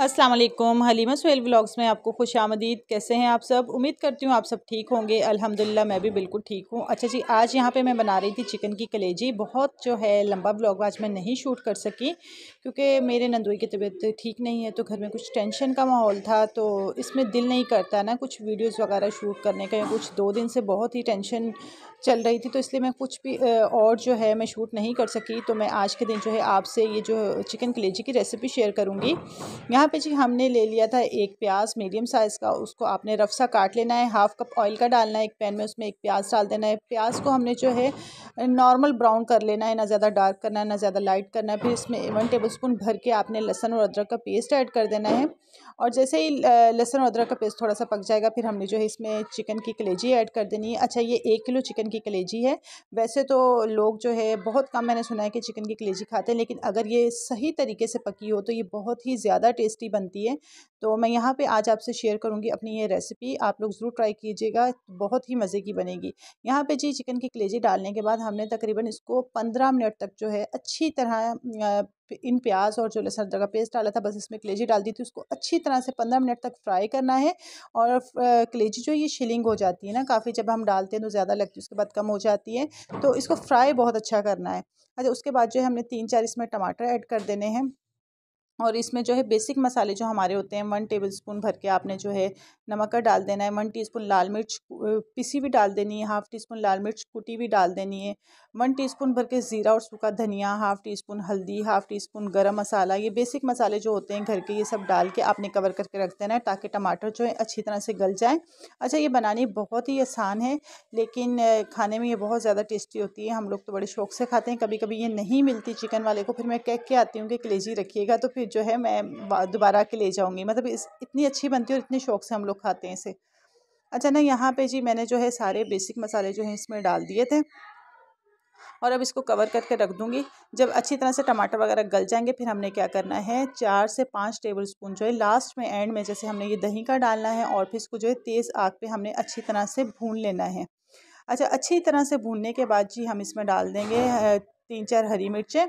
Aslam Halima Sohail vlogs में आपको खुश आमदीद कैसे हैं आप सब उम्मीद करती हूँ आप सब ठीक होंगे अल्हम्दुलिल्लाह मैं भी बिल्कुल ठीक हूँ अच्छा जी आज यहाँ पे मैं बना रही थी चिकन की कलेजी बहुत जो है लंबा ब्लॉग आज मैं नहीं शूट कर सकी क्योंकि मेरे नंदोई की तबीयत ठीक नहीं है तो घर में कुछ टेंशन का माहौल था तो इसमें दिल नहीं करता ना कुछ वीडियोज़ वगैरह शूट करने का या कुछ दो दिन से बहुत ही टेंशन चल रही थी तो इसलिए मैं कुछ भी और जो है मैं शूट नहीं कर सकी तो मैं आज के दिन जो है आपसे ये जो चिकन कलेजी की रेसिपी शेयर करूँगी यहाँ यहाँ पे जी हमने ले लिया था एक प्याज मीडियम साइज़ का उसको आपने रफ सा काट लेना है हाफ़ कप ऑयल का डालना है एक पैन में उसमें एक प्याज डाल देना है प्याज को हमने जो है नॉर्मल ब्राउन कर लेना है ना ज़्यादा डार्क करना है ना ज़्यादा लाइट करना है फिर इसमें वन टेबल स्पून भर के आपने लहसन और अदरक का पेस्ट ऐड कर देना है और जैसे ही लहसन और अदरक का पेस्ट थोड़ा सा पक जाएगा फिर हमने जो है इसमें चिकन की कलेजी ऐड कर देनी है अच्छा ये एक किलो चिकन की कलेजी है वैसे तो लोग जो है बहुत कम मैंने सुना है कि चिकन की कलेजी खाते हैं लेकिन अगर ये सही तरीके से पकी हो तो ये बहुत ही ज़्यादा टेस्ट टेस्टी बनती है तो मैं यहाँ पे आज आपसे शेयर करूँगी अपनी ये रेसिपी आप लोग ज़रूर ट्राई कीजिएगा बहुत ही मज़े की बनेगी यहाँ पे जी चिकन की कलेजी डालने के बाद हमने तकरीबन इसको पंद्रह मिनट तक जो है अच्छी तरह इन प्याज और जो लहसुन अदरक का पेस्ट डाला था बस इसमें कलेजी डाल दी थी उसको अच्छी तरह से पंद्रह मिनट तक फ्राई करना है और कलेजी जो ये शिलिंग हो जाती है ना काफ़ी जब हम डालते हैं तो ज़्यादा लगती है उसके बाद कम हो जाती है तो इसको फ्राई बहुत अच्छा करना है अच्छा उसके बाद जो है हमने तीन चार इसमें टमाटर ऐड कर देने हैं और इसमें जो है बेसिक मसाले जो हमारे होते हैं वन टेबल स्पून भर के आपने जो है नमक का डाल देना है वन टीस्पून लाल मिर्च पिसी भी डाल देनी है हाफ़ टी स्पून लाल मिर्च कुटी भी डाल देनी है वन टीस्पून भर के ज़ीरा और सूखा धनिया हाफ़ टी स्पून हल्दी हाफ़ टी स्पून गर्म मसाला ये बेसिक मसाले जो होते हैं घर के ये सब डाल के आपने कवर करके रख देना है ताकि टमाटर जो है अच्छी तरह से गल जाए अच्छा ये बनानी बहुत ही आसान है लेकिन खाने में ये बहुत ज़्यादा टेस्टी होती है हम लोग तो बड़े शौक से खाते हैं कभी कभी ये नहीं मिलती चिकन वाले को फिर मैं कह के आती हूँ कि कलेजी रखिएगा तो फिर जो है मैं दोबारा के ले जाऊँगी मतलब इस इतनी अच्छी बनती है और इतने शौक़ से हम लोग खाते हैं इसे अच्छा ना यहाँ पे जी मैंने जो है सारे बेसिक मसाले जो हैं इसमें डाल दिए थे और अब इसको कवर करके रख दूँगी जब अच्छी तरह से टमाटर वगैरह गल जाएंगे फिर हमने क्या करना है चार से पाँच टेबल स्पून जो है लास्ट में एंड में जैसे हमने ये दही का डालना है और फिर इसको जो है तेज़ आग पर हमने अच्छी तरह से भून लेना है अच्छा अच्छी तरह से भूनने के बाद जी हम इसमें डाल देंगे तीन चार हरी मिर्चें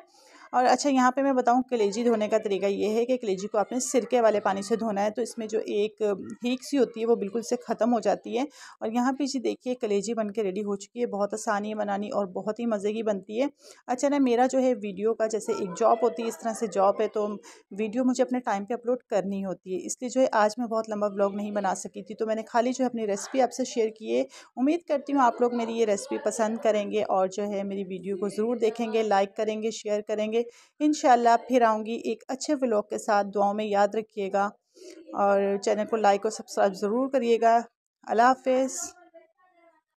और अच्छा यहाँ पे मैं बताऊँ कलेजी धोने का तरीका ये है कि कलेजी को आपने सिरके वाले पानी से धोना है तो इसमें जो एक हीक सी होती है वो बिल्कुल से ख़त्म हो जाती है और यहाँ पे जी देखिए कलेजी बन के रेडी हो चुकी है बहुत आसानी है बनानी और बहुत ही मज़े की बनती है अच्छा ना मेरा जो है वीडियो का जैसे एक जॉब होती है इस तरह से जॉब है तो वीडियो मुझे अपने टाइम पर अपलोड करनी होती है इसलिए जो है आज मैं बहुत लंबा ब्लॉग नहीं बना सकी थी तो मैंने खाली जो है अपनी रेसिपी आपसे शेयर की है उम्मीद करती हूँ आप लोग मेरी ये रेसिपी पसंद करेंगे और जो है मेरी वीडियो को ज़रूर देखेंगे लाइक करेंगे शेयर करेंगे इन इन फिर आऊँगी एक अच्छे व्लॉग के साथ दुआओं में याद रखिएगा और चैनल को लाइक और सब्सक्राइब ज़रूर करिएगा अल्लाह हाफिज़